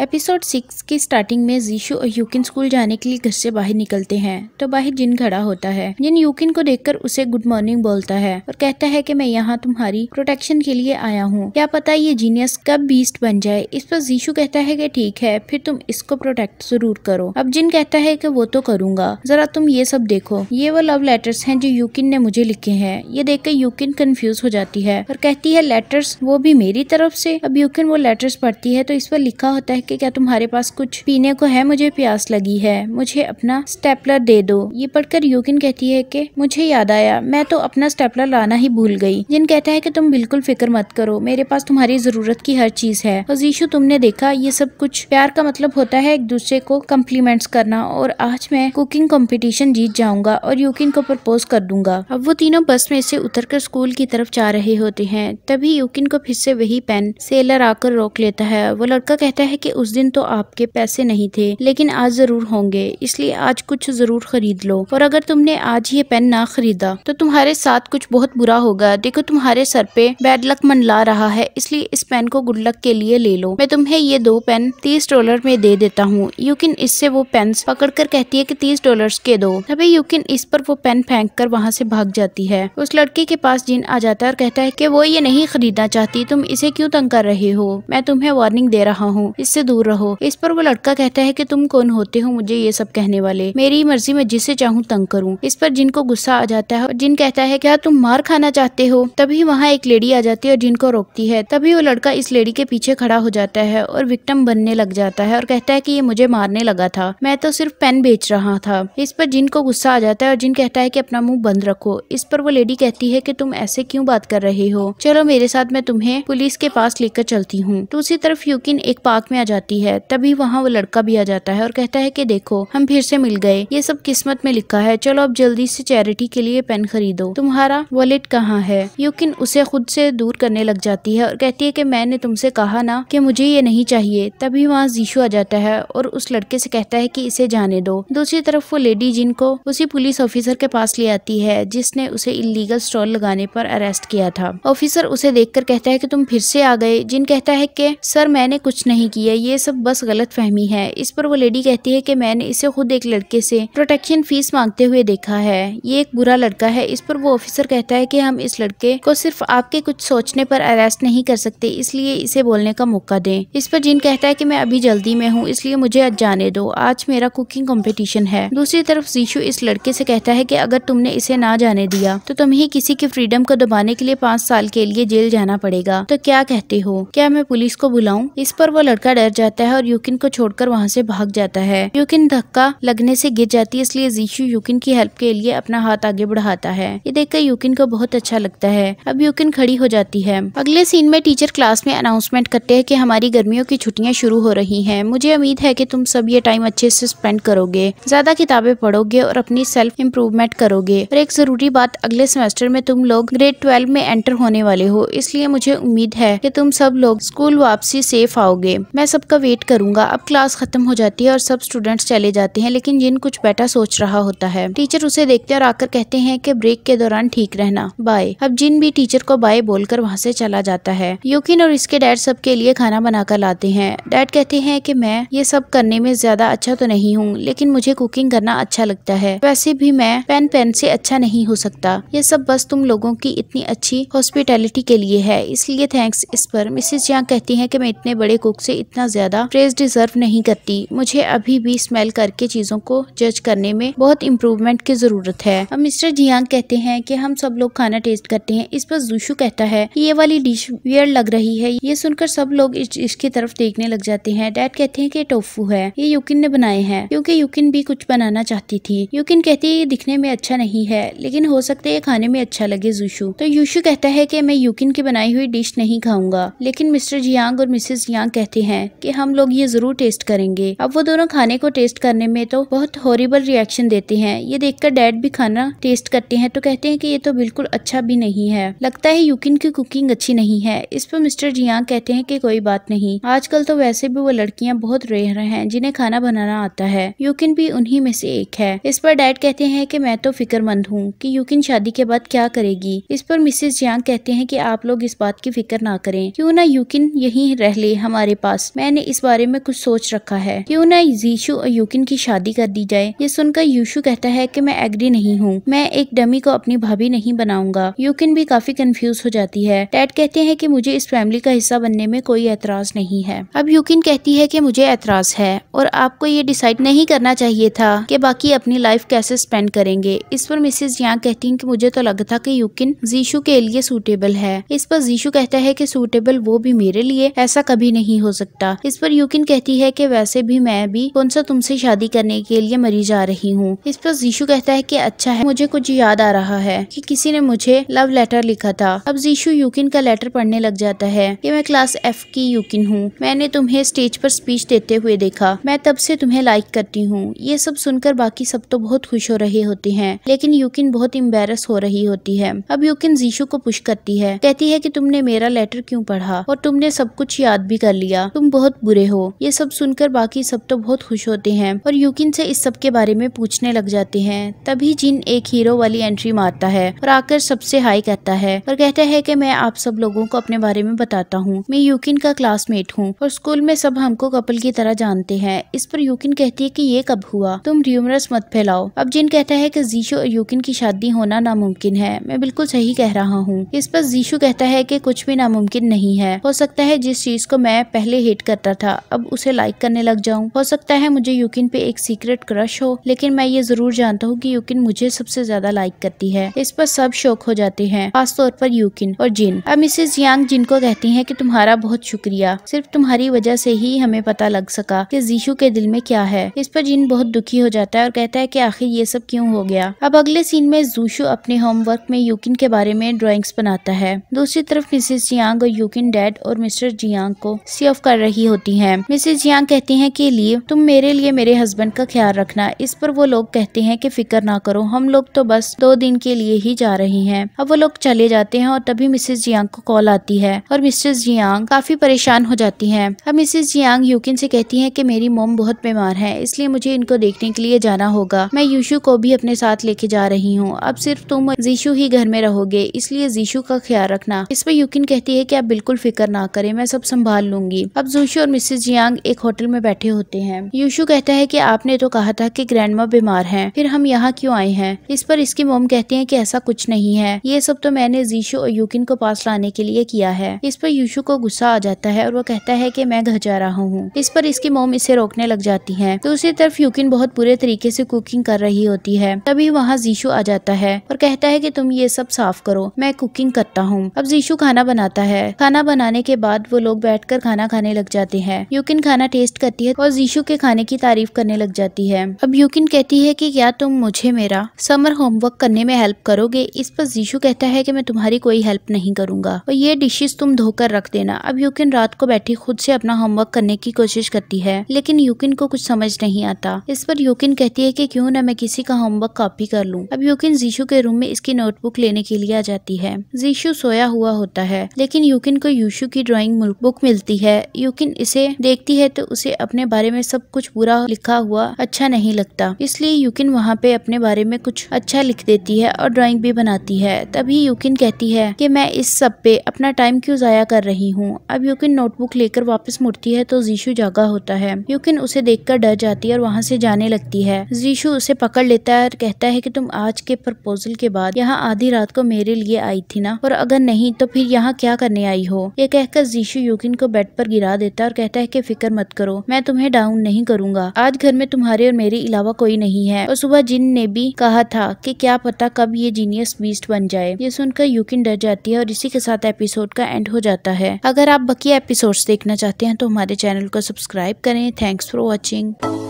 episode six की starting में जीशु और यूकिन स्कूल जाने के लिए घर से बाहर निकलते हैं तो बाहर जिन खड़ा होता है जिन यूकिन को देखकर उसे गुड मॉर्निंग बोलता है और कहता है कि मैं यहाँ तुम्हारी प्रोटेक्शन के लिए आया हूँ क्या पता ये जीनियस कब बीस्ट बन जाए इस पर जीशु कहता है की ठीक है फिर तुम इसको प्रोटेक्ट जरूर करो अब जिन कहता है की वो तो करूंगा जरा तुम ये सब देखो ये वो लव लेटर्स है जो यूकिन ने मुझे लिखे है ये देख कर यूकिन कन्फ्यूज हो जाती है और कहती है लेटर्स वो भी मेरी तरफ से अब यूकिन वो लेटर्स पढ़ती है तो इस पर लिखा होता है कि क्या तुम्हारे पास कुछ पीने को है मुझे प्यास लगी है मुझे अपना स्टेपलर दे दो ये पढ़कर यूकिन कहती है कि मुझे याद आया मैं तो अपना स्टेपलर लाना ही भूल गई जिन कहता है कि तुम बिल्कुल फिक्र मत करो मेरे पास तुम्हारी जरूरत की हर चीज है जीशु तुमने देखा ये सब कुछ प्यार का मतलब होता है एक दूसरे को कम्प्लीमेंट्स करना और आज मैं कुकिंग कॉम्पिटिशन जीत जाऊंगा और यूकिन को प्रपोज कर दूंगा अब वो तीनों बस में से कर स्कूल की तरफ जा रहे होते हैं तभी यूकिन को फिर से वही पेन सेलर आकर रोक लेता है वो लड़का कहता है कि उस दिन तो आपके पैसे नहीं थे लेकिन आज जरूर होंगे इसलिए आज कुछ जरूर खरीद लो और अगर तुमने आज ये पेन ना खरीदा तो तुम्हारे साथ कुछ बहुत बुरा होगा देखो तुम्हारे सर पे बैड लक ला रहा है इसलिए इस पेन को गुड लक के लिए ले लो मैं तुम्हें ये दो पेन तीस डॉलर में दे देता हूँ यूकिन इससे वो पेन पकड़ कर कहती है की तीस डॉलर के दो तभी यूकिन इस पर वो पेन फेंक कर वहाँ से भाग जाती है उस लड़की के पास जिन आ जाता है और कहता है की वो ये नहीं खरीदना चाहती तुम इसे क्यूँ तंग कर रहे हो मैं तुम्हें वार्निंग दे रहा हूँ इससे दूर रहो इस पर वो लड़का कहता है कि तुम कौन होते हो मुझे ये सब कहने वाले मेरी मर्जी में जिसे चाहूँ तंग करूँ इस पर जिनको गुस्सा आ जाता है और जिन कहता है क्या तुम मार खाना चाहते हो तभी वहाँ एक लेडी आ जाती है और जिनको रोकती है तभी वो लड़का इस लेडी के पीछे खड़ा हो जाता है और विक्टम बनने लग जाता है और कहता है की ये मुझे मारने लगा था मैं तो सिर्फ पेन बेच रहा था इस पर जिनको गुस्सा आ जाता है और जिन कहता है की अपना मुँह बंद रखो इस पर वो लेडी कहती है की तुम ऐसे क्यूँ बात कर रहे हो चलो मेरे साथ मैं तुम्हें पुलिस के पास लेकर चलती हूँ दूसरी तरफ यूकिन एक पार्क में आ जाता जाती है तभी वहाँ वो लड़का भी आ जाता है और कहता है की देखो हम फिर से मिल गए ये सब किस्मत में लिखा है चलो अब जल्दी से चैरिटी के लिए पेन खरीदो तुम्हारा वॉलेट कहाँ है यूकिन उसे खुद से दूर करने लग जाती है और कहती है कि मैंने तुमसे कहा ना कि मुझे ये नहीं चाहिए तभी वहाँ जीशु आ जाता है और उस लड़के से कहता है कि इसे जाने दो दूसरी तरफ वो लेडी जिनको उसी पुलिस ऑफिसर के पास ले आती है जिसने उसे इलीगल स्टॉल लगाने पर अरेस्ट किया था ऑफिसर उसे देख कहता है की तुम फिर से आ गए जिन कहता है की सर मैंने कुछ नहीं किया ये सब बस गलत फहमी है इस पर वो लेडी कहती है कि मैंने इसे खुद एक लड़के से प्रोटेक्शन फीस मांगते हुए देखा है ये एक बुरा लड़का है इस पर वो ऑफिसर कहता है कि हम इस लड़के को सिर्फ आपके कुछ सोचने पर अरेस्ट नहीं कर सकते इसलिए इसे बोलने का मौका दें इस पर जिन कहता है कि मैं अभी जल्दी में हूँ इसलिए मुझे आज जाने दो आज मेरा कुकिंग कॉम्पिटिशन है दूसरी तरफ जीशु इस लड़के से कहता है की अगर तुमने इसे ना जाने दिया तो तुम्हें किसी के फ्रीडम को दबाने के लिए पाँच साल के लिए जेल जाना पड़ेगा तो क्या कहते हो क्या मैं पुलिस को बुलाऊँ इस पर वो लड़का तैर जाता है और यूकिन को छोड़कर वहाँ से भाग जाता है यूकिन धक्का लगने से गिर जाती है इसलिए जीशु यूकिन की हेल्प के लिए अपना हाथ आगे बढ़ाता है ये देखकर यूकिन को बहुत अच्छा लगता है अब यूकिन खड़ी हो जाती है अगले सीन में टीचर क्लास में अनाउंसमेंट करते हैं कि हमारी गर्मियों की छुट्टियां शुरू हो रही हैं मुझे उम्मीद है कि तुम सब ये टाइम अच्छे से स्पेंड करोगे ज्यादा किताबें पढ़ोगे और अपनी सेल्फ इम्प्रूवमेंट करोगे और एक जरूरी बात अगले सेमेस्टर में तुम लोग ग्रेड ट्वेल्व में एंटर होने वाले हो इसलिए मुझे उम्मीद है की तुम सब लोग स्कूल वापसी सेफ आओगे मैं सबका वेट करूंगा अब क्लास खत्म हो जाती है और सब स्टूडेंट्स चले जाते हैं लेकिन जिन कुछ बैठा सोच रहा होता है टीचर उसे देखते और आकर कहते हैं कि ब्रेक के दौरान ठीक रहना बाय अब जिन भी टीचर को बाय बोलकर वहाँ से चला जाता है योकिन और इसके डैड सबके लिए खाना बनाकर लाते हैं डैड कहते हैं की मैं ये सब करने में ज्यादा अच्छा तो नहीं हूँ लेकिन मुझे कुकिंग करना अच्छा लगता है वैसे भी मैं पेन पेन से अच्छा नहीं हो सकता ये सब बस तुम लोगों की इतनी अच्छी हॉस्पिटैलिटी के लिए है इसलिए थैंक्स इस पर मिसिस जहाँ कहती है की मैं इतने बड़े कुक से इतना इतना ज़्यादा प्रेज डिजर्व नहीं करती मुझे अभी भी स्मेल करके चीज़ों को जज करने में बहुत इम्प्रूवमेंट की ज़रूरत है अब मिस्टर जियांग कहते हैं कि हम सब लोग खाना टेस्ट करते हैं इस पर जूशु कहता है कि ये वाली डिश वियर लग रही है ये सुनकर सब लोग इस डिश की तरफ देखने लग जाते हैं डैड कहते हैं कि टोफू है ये यूकिन ने बनाए हैं क्योंकि यूकिन भी कुछ बनाना चाहती थी यूकिन कहती है ये दिखने में अच्छा नहीं है लेकिन हो सकता है ये खाने में अच्छा लगे जुशु तो यूशु कहता है की मैं यूकिन की बनाई हुई डिश नहीं खाऊंगा लेकिन मिस्टर जियांग और मिसेज जियांग कहते हैं कि हम लोग ये जरूर टेस्ट करेंगे अब वो दोनों खाने को टेस्ट करने में तो बहुत हॉरिबल रिएक्शन देते हैं ये देखकर डैड भी खाना टेस्ट करते हैं तो कहते हैं कि ये तो बिल्कुल अच्छा भी नहीं है लगता है यूकिन की कुकिंग अच्छी नहीं है इस पर मिस्टर जिया कहते हैं कि कोई बात नहीं आजकल तो वैसे भी वो लड़कियां बहुत रेह रहे हैं जिन्हें खाना बनाना आता है यूकिन भी उन्हीं में से एक है इस पर डैड कहते हैं की मैं तो फिक्रमंद हूँ की यूकिन शादी के बाद क्या करेगी इस पर मिसेज जियांग कहते हैं की आप लोग इस बात की फिक्र ना करें क्यों ना यूकिन यही रह ले हमारे पास मैं मैंने इस बारे में कुछ सोच रखा है क्यों ना जीशु और युकिन की शादी कर दी जाए ये सुनकर यूशु कहता है कि मैं एग्री नहीं हूँ मैं एक डमी को अपनी भाभी नहीं बनाऊंगा यूकिन भी काफी कंफ्यूज हो जाती है टैड कहते हैं कि मुझे इस फैमिली का हिस्सा बनने में कोई एतराज नहीं है अब यूकिन कहती है कि मुझे एतराज है और आपको ये डिसाइड नहीं करना चाहिए था कि बाकी अपनी लाइफ कैसे स्पेंड करेंगे इस पर मिसेज यहाँ कहती है की मुझे तो लगता था की युकिन जीशु के लिए सूटेबल है इस पर जीशु कहता है की सूटेबल वो भी मेरे लिए ऐसा कभी नहीं हो सकता किया इस पर यूकिन कहती है कि वैसे भी मैं भी कौन सा तुमसे शादी करने के लिए मरी जा रही हूँ इस पर जीशु कहता है कि अच्छा है मुझे कुछ याद आ रहा है कि किसी ने मुझे लव लेटर लिखा था अब जीशु यूकिन का लेटर पढ़ने लग जाता है कि मैं क्लास एफ की यूकिन हूँ मैंने तुम्हें स्टेज पर स्पीच देते हुए देखा मैं तब से तुम्हें लाइक करती हूँ ये सब सुनकर बाकी सब तो बहुत खुश हो रहे होते हैं लेकिन यूकिन बहुत इम्बेरस हो रही होती है अब यूकिन जीशु को पुश करती है कहती है की तुमने मेरा लेटर क्यूँ पढ़ा और तुमने सब कुछ याद भी कर लिया तुम बहुत बहुत बुरे हो ये सब सुनकर बाकी सब तो बहुत खुश होते हैं और यूकिन से इस सब के बारे में पूछने लग जाते हैं तभी जिन एक हीरो वाली एंट्री मारता है और आकर सबसे हाई कहता है और कहता है की मैं आप सब लोगों को अपने बारे में बताता हूँ मैं युकिन का क्लासमेट हूँ और स्कूल में सब हमको कपल की तरह जानते हैं इस पर यूकिन कहती है की ये कब हुआ तुम र्यूमरस मत फैलाओ अब जिन कहता है की जीशो और यूकिन की शादी होना नामुमकिन है मैं बिल्कुल सही कह रहा हूँ इस पर जीशु कहता है की कुछ भी नामुमकिन नहीं है हो सकता है जिस चीज को मैं पहले हेट कर करता था अब उसे लाइक करने लग जाऊँ हो सकता है मुझे यूकिन पे एक सीक्रेट क्रश हो लेकिन मैं ये जरूर जानता हूँ की यूकिन मुझे सबसे ज्यादा लाइक करती है इस पर सब शौक हो जाते हैं खासतौर पर यूकिन और जिन अब मिसेज यांग जिन को कहती है की तुम्हारा बहुत शुक्रिया सिर्फ तुम्हारी वजह से ही हमें पता लग सका की जीशु के दिल में क्या है इस पर जिन बहुत दुखी हो जाता है और कहता है की आखिर ये सब क्यूँ हो गया अब अगले सीन में जूशु अपने होमवर्क में यूकिन के बारे में ड्राइंग्स बनाता है दूसरी तरफ मिसेज जियांग और यूकिन डैड और मिस्टर जियांग को सी ऑफ कर रही रही होती हैं मिसेज यांग कहती हैं कि लीव तुम मेरे लिए मेरे हस्बैंड का ख्याल रखना इस पर वो लोग कहते हैं कि फिक्र ना करो हम लोग तो बस दो दिन के लिए ही जा रहे हैं अब वो लोग चले जाते हैं और तभी मिसेज जियांग को कॉल आती है और मिसेज जियांग काफी परेशान हो जाती है अब मिसेज जियांग यूकिन से कहती है की मेरी मोम बहुत बीमार है इसलिए मुझे इनको देखने के लिए जाना होगा मैं यूशु को भी अपने साथ लेके जा रही हूँ अब सिर्फ तुम जीशु ही घर में रहोगे इसलिए जीशु का ख्याल रखना इस पर यूकिन कहती है की आप बिल्कुल फिक्र ना करें मैं सब संभाल लूंगी अब यूशु और मिसेज यांग एक होटल में बैठे होते हैं यूशु कहता है कि आपने तो कहा था कि ग्रैंड बीमार हैं फिर हम यहाँ क्यों आए हैं इस पर इसकी मोम कहती हैं कि ऐसा कुछ नहीं है ये सब तो मैंने जीशु और यूकिन को पास लाने के लिए किया है इस पर यूशु को गुस्सा आ जाता है और वो कहता है की मैं घर जा रहा हूँ इस पर इसकी मोम इसे रोकने लग जाती है दूसरी तरफ यूकिन बहुत बुरे तरीके ऐसी कुकिंग कर रही होती है तभी वहाँ जीशु आ जाता है और कहता है की तुम ये सब साफ करो मैं कुकिंग करता हूँ अब जीशु खाना बनाता है खाना बनाने के बाद वो लोग बैठ खाना खाने लग जाते हैं यूकिन खाना टेस्ट करती है और जीशु के खाने की तारीफ करने लग जाती है अब यूकिन कहती है की क्या तुम मुझे मेरा समर होमवर्क करने में हेल्प करोगे इस पर जीशु कहता है की मैं तुम्हारी कोई हेल्प नहीं करूंगा और ये डिशेज तुम धोकर रख देना अब यूकिन रात को बैठी खुद से अपना होमवर्क करने की कोशिश करती है लेकिन यूकिन को कुछ समझ नहीं आता इस पर यूकिन कहती है कि क्यों ना मैं किसी का होमवर्क कॉपी कर लूं अब यूकिन जीशु के रूम में इसकी नोटबुक लेने के लिए आ जाती है जीशु सोया हुआ होता है लेकिन यूकिन को यूशु की ड्राइंग बुक मिलती है यूकिन लेकिन इसे देखती है तो उसे अपने बारे में सब कुछ बुरा लिखा हुआ अच्छा नहीं लगता इसलिए यूकिन वहाँ पे अपने बारे में कुछ अच्छा लिख देती है और ड्राइंग भी बनाती है तभी यूकिन कहती है कि मैं इस सब पे अपना टाइम क्यों जाया कर रही हूँ अब यूकिन नोटबुक लेकर वापस मुड़ती है तो जीशु जागा होता है यूकिन उसे कर डर जाती है और वहाँ से जाने लगती है जीशु उसे पकड़ लेता है और कहता है की तुम आज के प्रपोजल के बाद यहाँ आधी रात को मेरे लिए आई थी ना और अगर नहीं तो फिर यहाँ क्या करने आई हो ये कहकर जीशु यूकिन को बेड पर गिरा देता देता है और कहता है कि फिक्र मत करो मैं तुम्हें डाउन नहीं करूंगा आज घर में तुम्हारे और मेरे अलावा कोई नहीं है और सुबह जिन ने भी कहा था कि क्या पता कब ये जीनियस बीस्ट बन जाए ये सुनकर यूकिन डर जाती है और इसी के साथ एपिसोड का एंड हो जाता है अगर आप बकिया एपिसोड देखना चाहते हैं तो हमारे चैनल को सब्सक्राइब करें थैंक्स फॉर वॉचिंग